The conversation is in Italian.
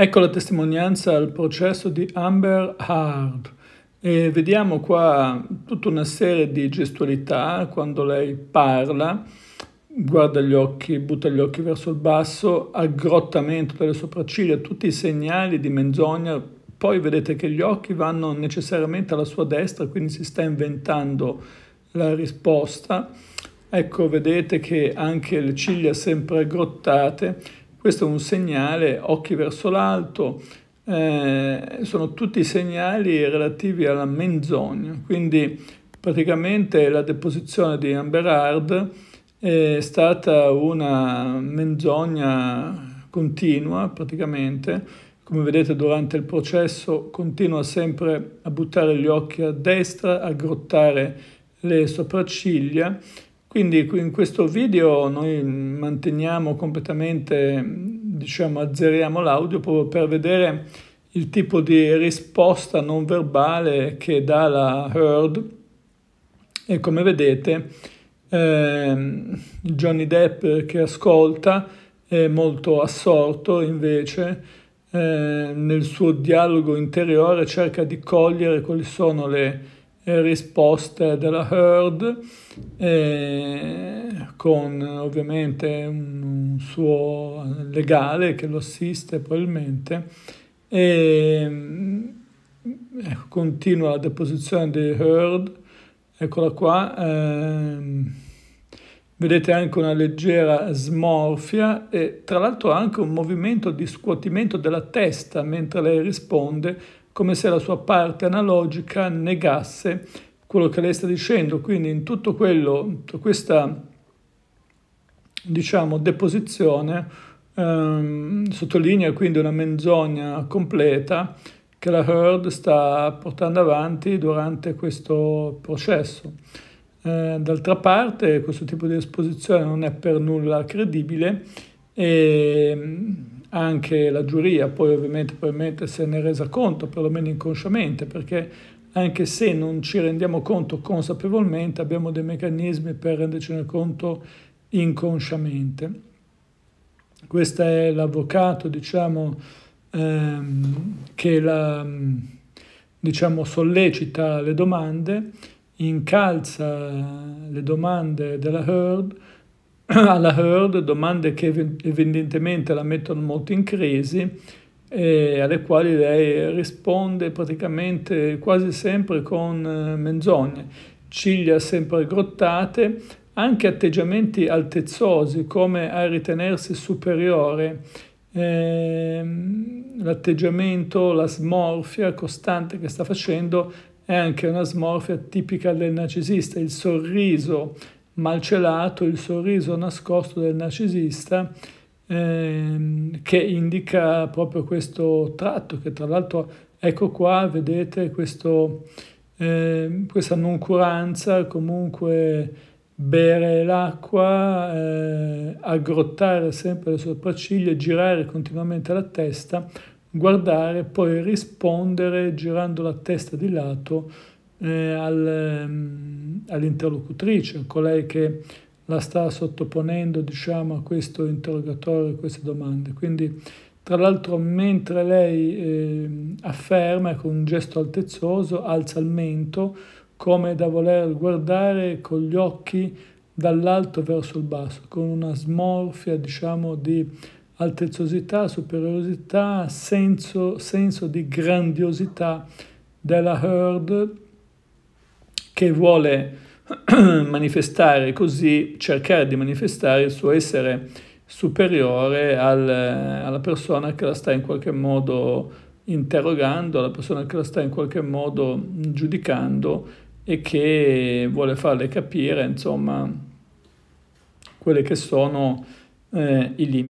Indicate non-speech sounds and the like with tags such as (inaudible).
Ecco la testimonianza al processo di Amber Hard. E vediamo qua tutta una serie di gestualità quando lei parla, guarda gli occhi, butta gli occhi verso il basso, aggrottamento delle sopracciglia, tutti i segnali di menzogna. Poi vedete che gli occhi vanno necessariamente alla sua destra, quindi si sta inventando la risposta. Ecco, vedete che anche le ciglia sempre aggrottate questo è un segnale, occhi verso l'alto, eh, sono tutti segnali relativi alla menzogna, quindi praticamente la deposizione di Amber Hard è stata una menzogna continua praticamente, come vedete durante il processo continua sempre a buttare gli occhi a destra, a grottare le sopracciglia quindi in questo video noi manteniamo completamente, diciamo azzeriamo l'audio proprio per vedere il tipo di risposta non verbale che dà la Heard. e come vedete ehm, Johnny Depp che ascolta è molto assorto invece eh, nel suo dialogo interiore cerca di cogliere quali sono le eh, risposte della Heard eh, con ovviamente un, un, suo legale che lo assiste probabilmente e mm, ecco, continua la deposizione di Heard eccola qua ehm, Vedete anche una leggera smorfia e tra l'altro anche un movimento di scuotimento della testa mentre lei risponde come se la sua parte analogica negasse quello che lei sta dicendo. Quindi in tutto quello, questa diciamo, deposizione ehm, sottolinea quindi una menzogna completa che la Heard sta portando avanti durante questo processo. Eh, d'altra parte questo tipo di esposizione non è per nulla credibile e anche la giuria, poi ovviamente probabilmente se ne è resa conto, perlomeno inconsciamente, perché anche se non ci rendiamo conto consapevolmente, abbiamo dei meccanismi per rendercene conto inconsciamente. Questo è l'avvocato, diciamo, ehm, che la, diciamo, sollecita le domande, incalza le domande della Heard, (clears throat) alla Heard, domande che evidentemente la mettono molto in crisi, eh, alle quali lei risponde praticamente quasi sempre con eh, menzogne, ciglia sempre grottate, anche atteggiamenti altezzosi come a ritenersi superiore, eh, l'atteggiamento, la smorfia costante che sta facendo è anche una smorfia tipica del narcisista, il sorriso malcelato il sorriso nascosto del narcisista ehm, che indica proprio questo tratto che tra l'altro ecco qua vedete questo, eh, questa noncuranza comunque bere l'acqua, eh, aggrottare sempre le sopracciglia, girare continuamente la testa, guardare, poi rispondere girando la testa di lato eh, al, um, all'interlocutrice, colei che la sta sottoponendo diciamo, a questo interrogatorio, a queste domande. Quindi, tra l'altro, mentre lei eh, afferma con un gesto altezzoso, alza il mento come da voler guardare con gli occhi dall'alto verso il basso, con una smorfia diciamo, di altezzosità, superiorità, senso, senso di grandiosità della herd, che vuole (clears throat) manifestare così, cercare di manifestare il suo essere superiore al, eh, alla persona che la sta in qualche modo interrogando, alla persona che la sta in qualche modo giudicando e che vuole farle capire, insomma, quelli che sono eh, i limiti.